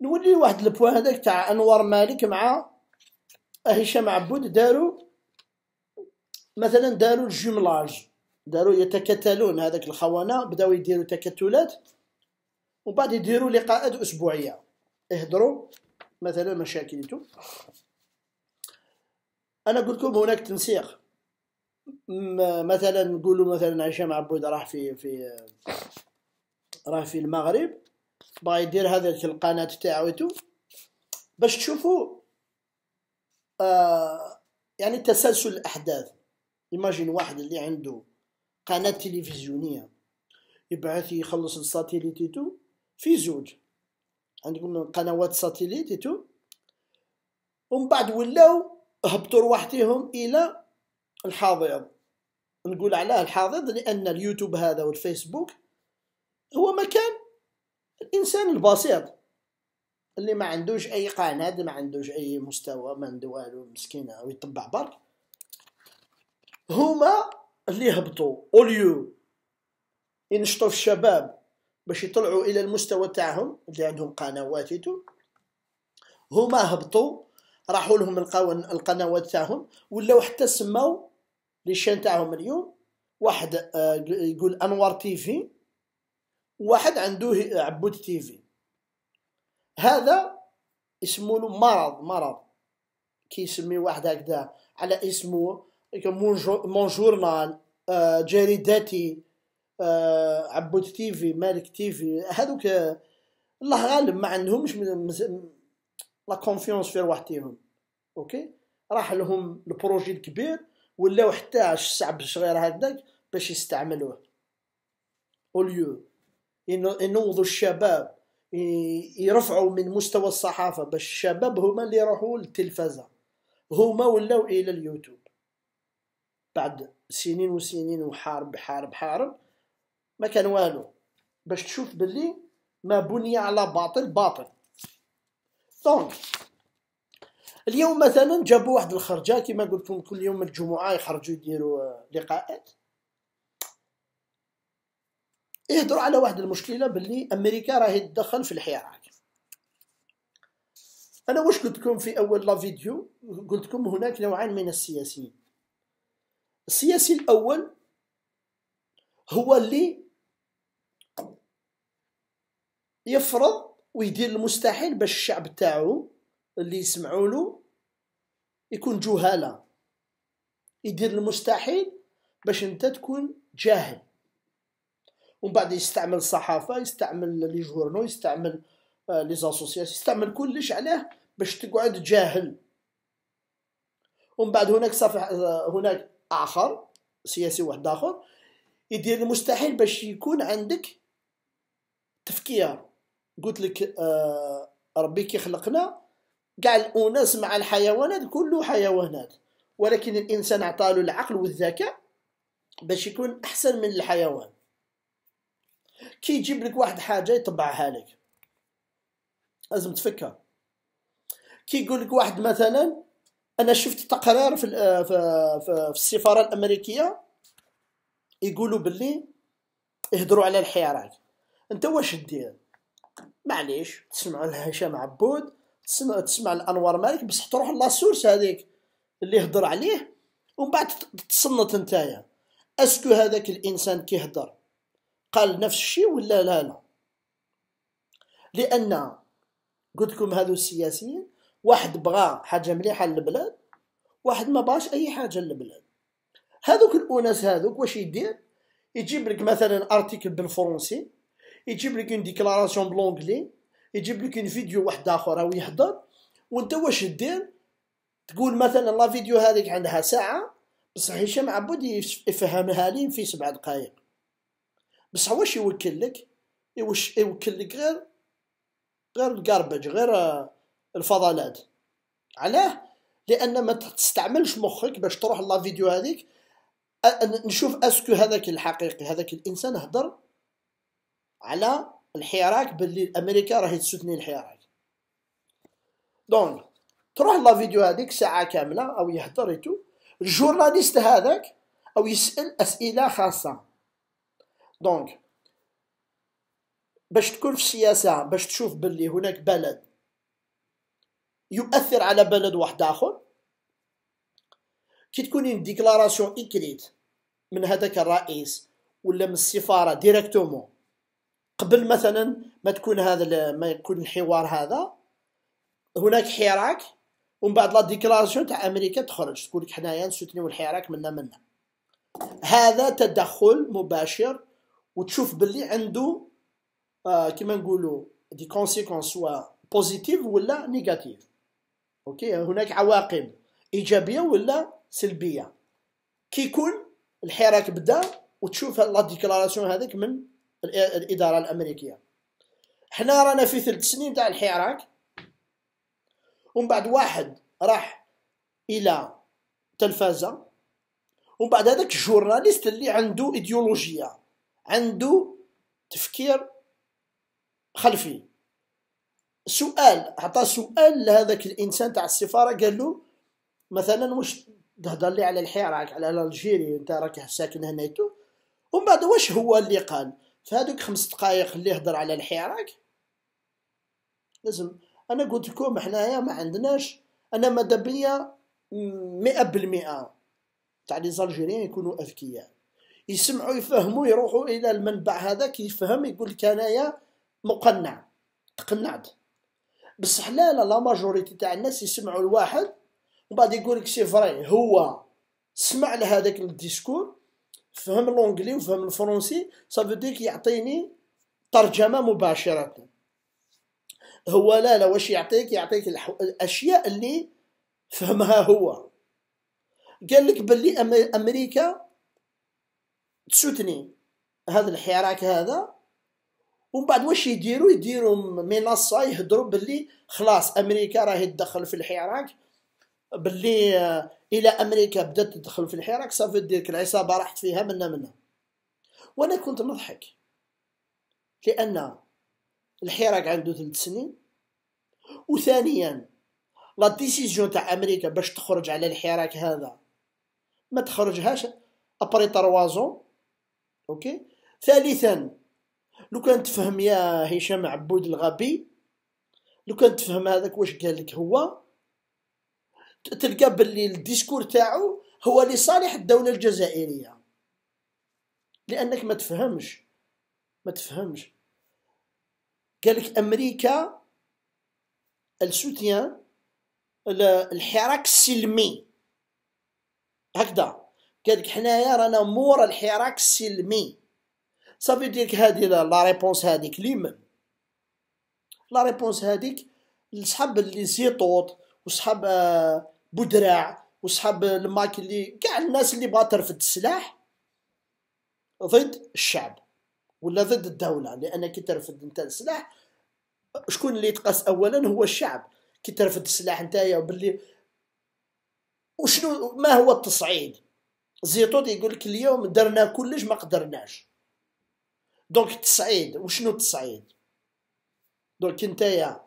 نولي واحد البوان هذاك تاع انوار مالك مع هشام عبود داروا مثلا داروا الجوملاج داروا يتكتلون هذاك الخونه بداو يديروا تكتلات وبعد بعد يديروا لقاءات اسبوعيه يهضروا مثلا مشاكلتهم انا قلت لكم هناك تنسيق مثلا نقولوا مثلا هشام عبود راح في في راه في المغرب بغا يدير في القناه تاعو باش تشوفوا آه يعني تسلسل الاحداث ايماجين واحد اللي عنده قناه تلفزيونيه يبعث يخلص الساتيليت تو في زوج عندكم قنوات ساتيليت تو ومن بعد ولاو هبطوا رواحتهم الى الحاضر نقول علاه الحاضر لان اليوتيوب هذا والفيسبوك هو مكان الانسان البسيط اللي ما عندوش اي قناد ما عندوش اي مستوى ما عنده والو مسكين ويطبع برك هما اللي هبطوا اوليو ينشطوا في الشباب باش يطلعوا الى المستوى تاعهم اللي عندهم قنوات هما هبطوا راحوا لهم القنوات تاعهم ولاو حتى سماو لي تاعهم اليوم واحد آه، يقول انوار تيفي واحد عنده عبود تيفي هذا اسمه له مرض مرض كيسمي واحد هكذا على اسمه مون جورنال جريدتي عبود تيفي مالك تيفي هذوك الله غالب ما عندهمش لا كونفيونس في رواحتهم اوكي راح لهم البروجي الكبير ولاو حتى الشعب الصغير هكذاك باش يستعملوه اوليو ينوضوا الشباب يرفعوا من مستوى الصحافه باش الشباب هما اللي راحوا للتلفزه هما ولاو الى اليوتيوب بعد سنين وسنين وحارب حارب حارب ما كان والو باش تشوف باللي ما بني على باطل باطل دونك اليوم مثلا جابوا واحد الخرجه كما قلت لكم كل يوم الجمعه يخرجوا يديروا آه، لقاءات يهضروا على واحد المشكله باللي امريكا راهي تدخل في الحراك انا واش قلت لكم في اول لا فيديو قلت لكم هناك نوعان من السياسيين السياسي الاول هو اللي يفرض ويدير المستحيل باش الشعب تاعو اللي يسمعوا له يكون جهاله يدير المستحيل باش انت تكون جاهل ومن بعد يستعمل الصحافه يستعمل لي جورنو يستعمل آه، لي زاسوسياسيون يستعمل كلش علاه باش تقعد جاهل ومن بعد هناك صفح آه، هناك اخر سياسي واحد اخر يدير المستحيل باش يكون عندك تفكير قلت لك آه ربي كي خلقنا كاع الاناس مع الحيوانات كله حيوانات ولكن الانسان عطاله العقل والذكاء باش يكون احسن من الحيوان كي يجيب لك واحد حاجه يطبعها لك لازم تفكها كي يقول لك واحد مثلا انا شفت تقرير في في السفاره الامريكيه يقولوا باللي يهضروا على الحراك انت واش دير معليش تسمع لهشام عبود تسمع تسمع لانوار مالك بصح تروح لاسورس هذيك اللي يهضر عليه ومن بعد تصنت نتايا اسكو هذاك الانسان كيهضر قال نفس الشيء ولا لا لا لان قلت لكم هذو السياسيين واحد بغى حاجه مليحه للبلاد واحد ما بغاش اي حاجه للبلاد هذوك الاناس هذوك واش يدير يجيب لك مثلا ارتيكل بالفرنسي يجيب لك اون ديكلاراسيون بلونغلي يجيب لك اون فيديو واحد اخر او يحضر وانت واش دير تقول مثلا لا فيديو هذيك عندها ساعه بصح هشام عبود يفهمها لي في سبع دقائق بصح واش يوكل لك واش يوكل لك غير غير الكاربج غير آه، الفضلات علاه لان ما تستعملش مخك باش تروح لا فيديو هذيك نشوف اسكو هذاك الحقيقي هذاك الانسان هضر على الحراك باللي امريكا راهي تسدني الحراك دون تروح لا فيديو هذيك ساعه كامله او يهضر ايتو الجورناليست هذاك او يسال اسئله خاصه دونك باش تكون في السياسه باش تشوف باللي هناك بلد يؤثر على بلد واحد اخر كي تكون ديكلاراسيون اكريت من هذاك الرئيس ولا من السفاره ديريكتومون قبل مثلا ما تكون هذا ما يكون الحوار هذا هناك حراك ومن بعد لا ديكلاراسيون تاع امريكا تخرج تقول لك حنايا نسوتني الحراك منا منا هذا تدخل مباشر وتشوف باللي عنده آه كما نقولوا دي كونسيكونس سوا بوزيتيف ولا نيجاتيف اوكي يعني هناك عواقب ايجابيه ولا سلبيه كي يكون الحراك بدا وتشوف لا ديكلاراسيون هذيك من الاداره الامريكيه حنا رانا في ثلاث سنين تاع الحراك ومن بعد واحد راح الى تلفازه ومن بعد هذاك الجورناليست اللي عنده ايديولوجيه عنده تفكير خلفي سؤال عطى سؤال لهذاك الانسان تاع السفاره قال له مثلا واش تهضر لي على الحراك راك على الجيري انت راك ساكن تو ومن بعد واش هو اللي قال في هذوك خمس دقائق اللي هضر على الحراك لازم انا قلت لكم حنايا ما عندناش انا مدبيه مئة بالمئة تاع لي زالجيريان يكونوا اذكياء يسمعوا يفهموا يروحوا الى المنبع هذاك يفهم يقول لك انايا مقنع تقنعت بصح لا لا لا ماجوريتي تاع الناس يسمعوا الواحد ومن بعد يقول لك سي فري هو سمع لهذاك الديسكور فهم لونجلي وفهم الفرنسي صافي يعطيني ترجمه مباشره هو لا لا واش يعطيك يعطيك الاشياء اللي فهمها هو قال لك باللي امريكا تسوتني هذا الحراك هذا ومن بعد واش يديروا يديروا منصه يهضروا باللي خلاص امريكا راهي تدخل في الحراك باللي آه، الى امريكا بدات تدخل في الحراك صافي ديرك العصابه راحت فيها منا منا وانا كنت نضحك لان الحراك عنده ثلاث سنين وثانيا لا ديسيزيون تاع امريكا باش تخرج على الحراك هذا ما تخرجهاش ابري تروازون اوكي ثالثا لو كان تفهم يا هشام عبود الغبي لو كان تفهم هذاك واش قال لك هو تلقى باللي الديسكور تاعو هو لصالح الدوله الجزائريه لانك ما تفهمش ما تفهمش قالك امريكا السوتيان الحراك السلمي هكذا قالك حنايا رانا مور الحراك السلمي صافي ديك هادي لا ريبونس لي ليمن لا ريبونس هاديك لصحاب اللي زيطوط وصحاب آه، بودراع وصحاب الماك اللي كاع الناس اللي بغات ترفد السلاح ضد الشعب ولا ضد الدوله لان كي ترفد انت السلاح شكون اللي يتقاس اولا هو الشعب كي ترفد السلاح نتايا وبلي وشنو ما هو التصعيد زيتون يقول لك اليوم درنا كلش ما قدرناش دونك التصعيد وشنو التصعيد دونك نتايا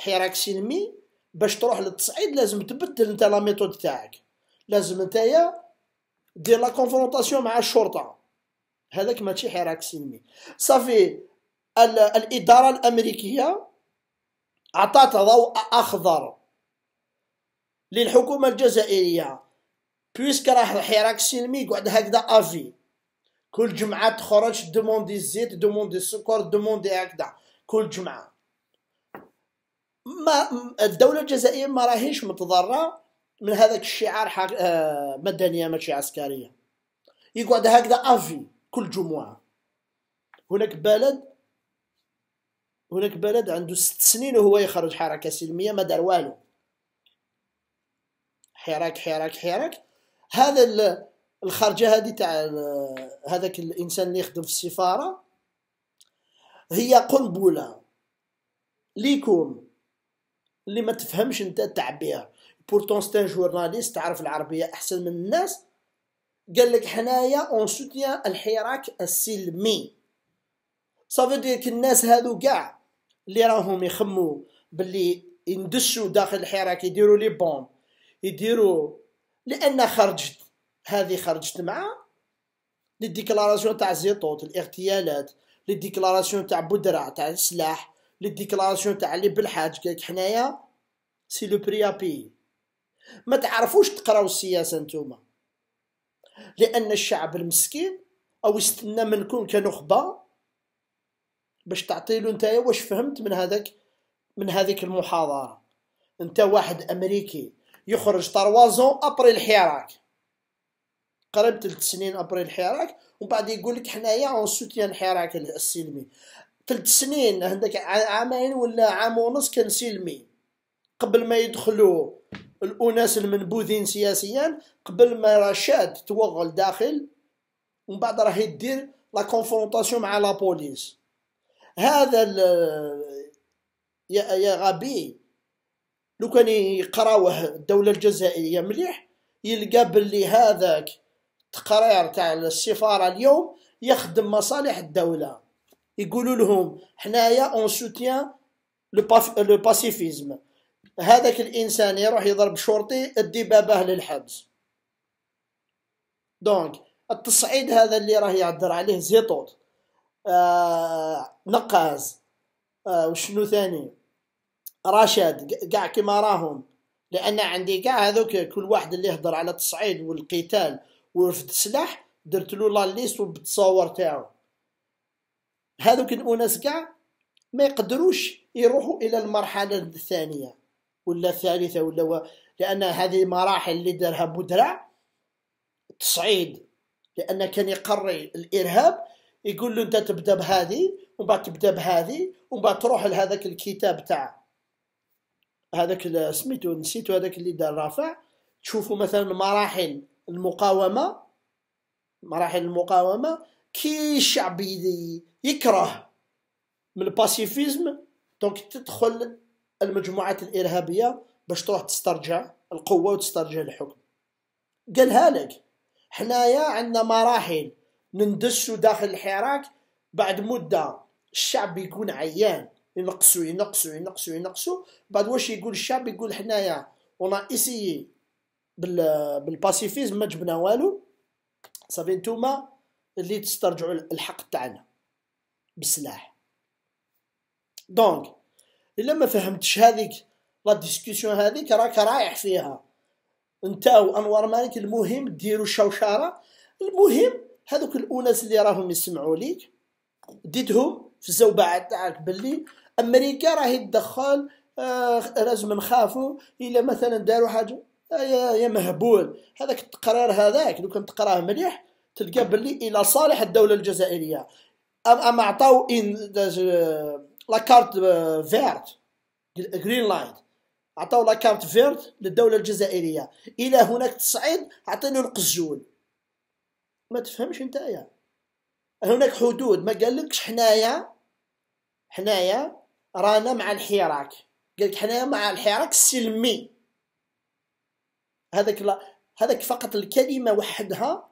حراك سلمي باش تروح للتصعيد لازم تبدل نتا لا ميثود تاعك لازم نتايا دير لا كونفرونطاسيون مع الشرطه هذاك ماشي حراك سلمي صافي الاداره الامريكيه عطات ضوء اخضر للحكومه الجزائريه بويسك راه الحراك السلمي يقعد هكذا افي كل جمعة تخرج دوموندي الزيت دوموندي السكر دوموندي هكذا كل جمعة ما الدولة الجزائرية ما راهيش متضرة من هذاك الشعار حق آه مدنية ماشي عسكرية يقعد هكذا افي كل جمعة هناك بلد هناك بلد عنده ست سنين وهو يخرج حركة سلمية ما دار والو حراك حراك حراك هذا الخرجه هذه تاع هذاك الانسان اللي يخدم في السفاره هي قنبله ليكم اللي ما تفهمش انت التعبير بورتون ستان جورناليست تعرف العربيه احسن من الناس قال لك حنايا اون سوتيان الحراك السلمي صافي ديك الناس هادو كاع اللي راهم يخمو باللي يندشوا داخل الحراك يديروا لي بومب يديروا لان خرجت هذه خرجت مع لي ديكلاراسيون تاع زيطوط الاغتيالات لي ديكلاراسيون تاع بودرة تاع السلاح لي ديكلاراسيون تاع لي بالحاج قالك حنايا سي لو بري ابي ما تعرفوش تقراو السياسه نتوما لان الشعب المسكين او يستنى منكم كنخبه باش تعطيلو نتايا واش فهمت من هذاك من هذيك المحاضره انت واحد امريكي يخرج طروازون ابري الحراك قرب ثلاث سنين ابري الحراك ومن بعد يقول لك حنايا اون سوتيان الحراك السلمي ثلاث سنين عندك عامين ولا عام ونص كان سلمي قبل ما يدخلوا الاناس المنبوذين سياسيا قبل ما رشاد توغل داخل ومن بعد راه يدير لا كونفرونطاسيون مع لا بوليس هذا يا يا غبي لو كان يقراوه الدوله الجزائريه مليح يلقى باللي هذاك التقرير تاع السفاره اليوم يخدم مصالح الدوله يقولوا لهم حنايا اون سوتيان لو باسيفيزم هذاك الانسان يروح يضرب شرطي ادي باباه للحبس دونك التصعيد هذا اللي راه يعذر عليه زيطوط آه نقاز آه وشنو ثاني راشد كاع كيما راهم لان عندي كاع هذوك كل واحد اللي يهضر على التصعيد والقتال ورفد السلاح درت له لا ليست وبتصور تاعو هذوك الاناس كاع ما يقدروش يروحوا الى المرحله الثانيه ولا الثالثه ولا و... لان هذه مراحل اللي دارها بدرع تصعيد لان كان يقري الارهاب يقول له انت تبدا بهذه ومن بعد تبدا بهذه ومن بعد تروح لهذاك الكتاب تاعه هذاك سميتو نسيتو هذاك اللي دار رافع تشوفوا مثلا مراحل المقاومه مراحل المقاومه كي الشعب يكره من الباسيفيزم دونك تدخل المجموعات الارهابيه باش تروح تسترجع القوه وتسترجع الحكم قالها لك حنايا عندنا مراحل نندسوا داخل الحراك بعد مده الشعب يكون عيان ينقصوا ينقصوا ينقصوا ينقصوا بعد واش يقول الشعب يقول حنايا اون ايسيي بالباسيفيزم ما جبنا والو صافي نتوما اللي تسترجعوا الحق تاعنا بالسلاح دونك الا ما فهمتش هذيك لا ديسكسيون هذيك راك رايح فيها انت وانوار مالك المهم ديروا الشوشاره المهم هذوك الاناس اللي راهم يسمعوا ليك ديتهم في الزوبعه تاعك باللي امريكا راهي تدخل لازم آه، نخافوا الا مثلا داروا حاجه آه، يا يا مهبول هذاك التقرير هذاك لو كنت تقراه مليح تلقى باللي الى صالح الدوله الجزائريه اما عطاو ان آه، لا كارت فيرت جرين لايت عطاو لا كارت فيرت للدوله الجزائريه الى هناك تصعيد عطيني القزول ما تفهمش نتايا هناك حدود ما قالكش حنايا حنايا رانا مع الحراك قالك حنايا حنا مع الحراك السلمي هذاك لا هذاك فقط الكلمه وحدها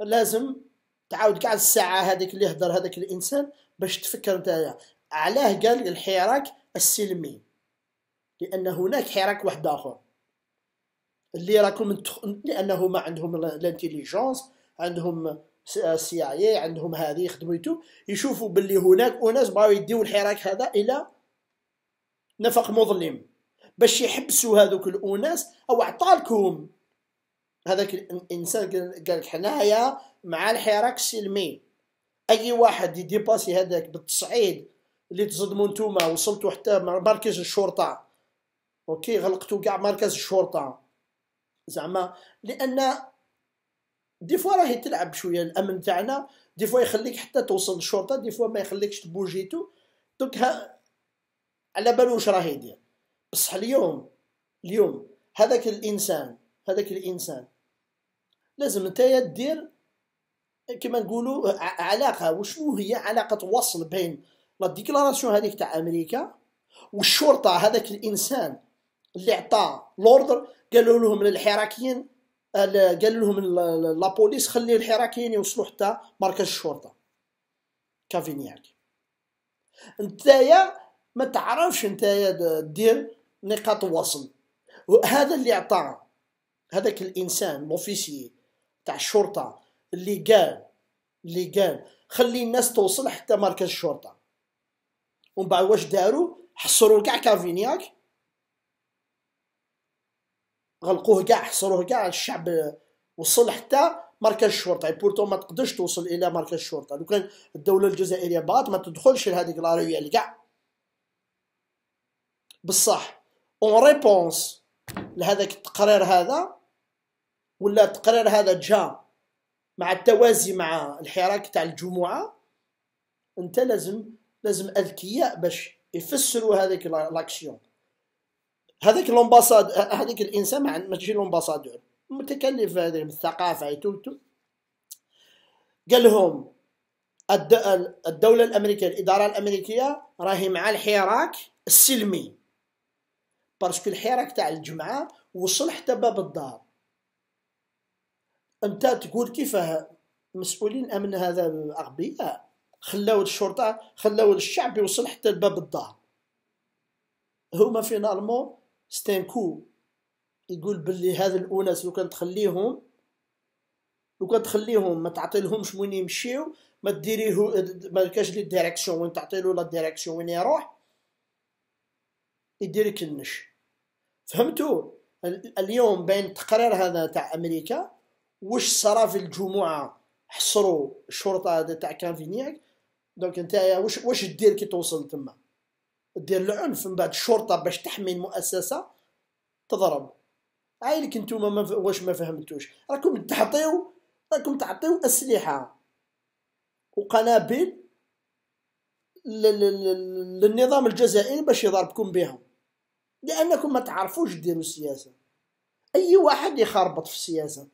لازم تعاود كاع الساعه هذيك اللي يهضر هذاك الانسان باش تفكر نتايا علاه قال الحراك السلمي لان هناك حراك واحد اخر اللي راكم لانه ما عندهم لانتيليجونس عندهم السي اي عندهم هذه يخدموا يشوفوا باللي هناك اناس بغاو يديو الحراك هذا الى نفق مظلم باش يحبسوا هذوك الاناس او عطالكم هذاك الانسان قال لك حنايا مع الحراك السلمي اي واحد يديباسي هذاك بالتصعيد اللي تصدموا نتوما وصلتوا حتى مركز الشرطه اوكي غلقتوا كاع مركز الشرطه زعما لان دي فوا راهي تلعب شويه الامن تاعنا دي فوا يخليك حتى توصل للشرطه دي فوا ما يخليكش تبوجيتو دونك ها على واش راه يدير بصح اليوم اليوم هذاك الانسان هذاك الانسان لازم نتايا دير كما نقولوا علاقه وشنو هي علاقه وصل بين لا ديكلاراسيون هذيك تاع امريكا والشرطه هذاك الانسان اللي عطى لوردر قالوا لهم للحراكيين قال لهم لابوليس خلي الحراكيين يوصلوا حتى مركز الشرطه كافينياك نتايا ما تعرفش نتايا دير نقاط وصل هذا اللي عطاه هذاك الانسان لوفيسي تاع الشرطه اللي قال اللي قال خلي الناس توصل حتى مركز الشرطه ومن بعد واش داروا حصروا كاع كافينياك غلقوه كاع حصروه كاع الشعب وصل حتى مركز الشرطه بورتو ما تقدرش توصل الى مركز الشرطه لو كان الدوله الجزائريه بغات ما تدخلش لهذيك لا يعني كاع بصح اون ريبونس لهذاك التقرير هذا ولا التقرير هذا جا مع التوازي مع الحراك تاع الجمعه انت لازم لازم اذكياء باش يفسروا هذيك لاكسيون هذاك لومباساد هذاك الانسان ما ماشي لومباسادور متكلف هذا الثقافة قال لهم الدولة الأمريكية الإدارة الأمريكية راهي مع الحراك السلمي باسكو الحراك تاع الجمعة وصل حتى باب الدار أنت تقول كيفاه مسؤولين أمن هذا الأغبياء خلاو الشرطة خلاو الشعب يوصل حتى باب الدار هما فينالمون ستانكو يقول باللي هذا الاناس لو كان تخليهم لو كان تخليهم ما لهمش وين يمشيو ما ديريه ما كاش لي ديريكسيون وين تعطيلو لا ديريكسيون وين يروح يدير كنش فهمتوا اليوم بين التقرير هذا تاع امريكا واش صرا في الجمعه حصروا الشرطه هذا تاع كانفينياك دونك نتايا واش واش دير كي توصل تما دير العنف من بعد الشرطه باش تحمي المؤسسه تضرب عايلك نتوما ما واش ما فهمتوش راكم تعطيو راكم تعطيو اسلحه وقنابل للنظام الجزائري باش يضربكم بها لانكم ما تعرفوش ديروا السياسه اي واحد يخربط في السياسه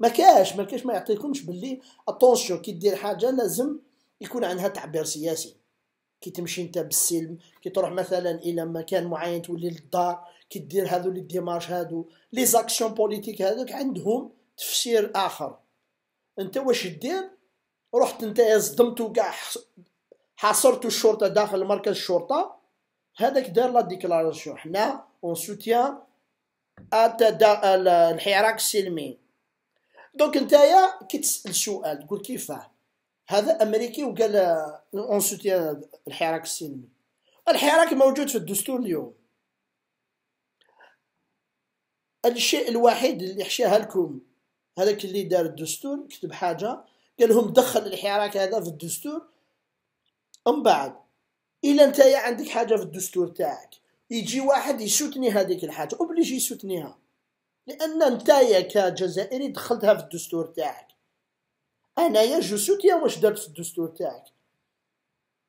ما كاش ما كاش ما يعطيكمش باللي اتونسيون كي دير حاجه لازم يكون عندها تعبير سياسي كي تمشي انت بالسلم كي تروح مثلا الى مكان معين تولي للدار كي دير هذو لي ديمارش هذو لي زاكسيون بوليتيك هذوك عندهم تفسير اخر انت واش دير رحت انت صدمتو كاع حاصرتو الشرطه داخل مركز الشرطه هذاك دار لا ديكلاراسيون حنا اون سوتيان الحراك السلمي دونك نتايا كي تسال سؤال تقول كيفاه هذا امريكي وقال اون الحراك السلمي الحراك موجود في الدستور اليوم الشيء الوحيد اللي حشاها لكم هذاك اللي دار الدستور كتب حاجه قال لهم دخل الحراك هذا في الدستور من بعد الا انت عندك حاجه في الدستور تاعك يجي واحد يسوتني هذيك الحاجه اوبليجي يسوتنيها لان انت كجزائري دخلتها في الدستور تاعك انايا جو سوتيا واش درت في الدستور تاعك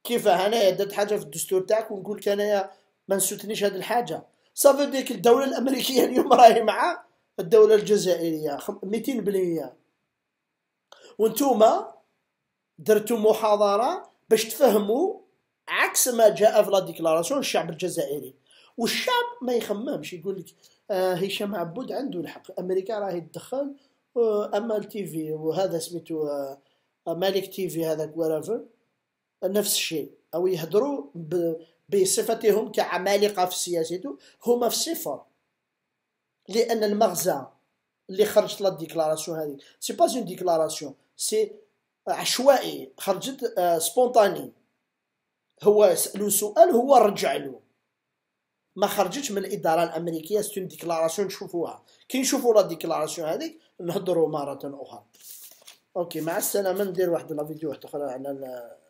كيفاه انايا درت حاجه في الدستور تاعك ونقول لك انايا ما نسوتنيش هذه الحاجه صافي ديك الدوله الامريكيه اليوم راهي مع الدوله الجزائريه 200% وانتوما درتو محاضره باش تفهموا عكس ما جاء في لا ديكلاراسيون الشعب الجزائري والشعب ما يخممش يقول لك آه هشام عبود عنده الحق امريكا راهي تدخل اما التي في وهذا سميتو آه، مالك تي في هذاك ورافر نفس الشيء او يهضروا بصفتهم كعمالقه في سياسته هما في صفر لان المغزى اللي خرجت لا ديكلاراسيون هذه سي با اون ديكلاراسيون سي عشوائي خرجت سبونتاني آه، هو سالو سؤال هو رجع له ما خرجتش من الاداره الامريكيه ستون ديكلاراسيون نشوفوها كي نشوفوا لا ديكلاراسيون هذيك نهضروا مره اخرى اوكي مع السلامه ندير واحد لا فيديو اخرى على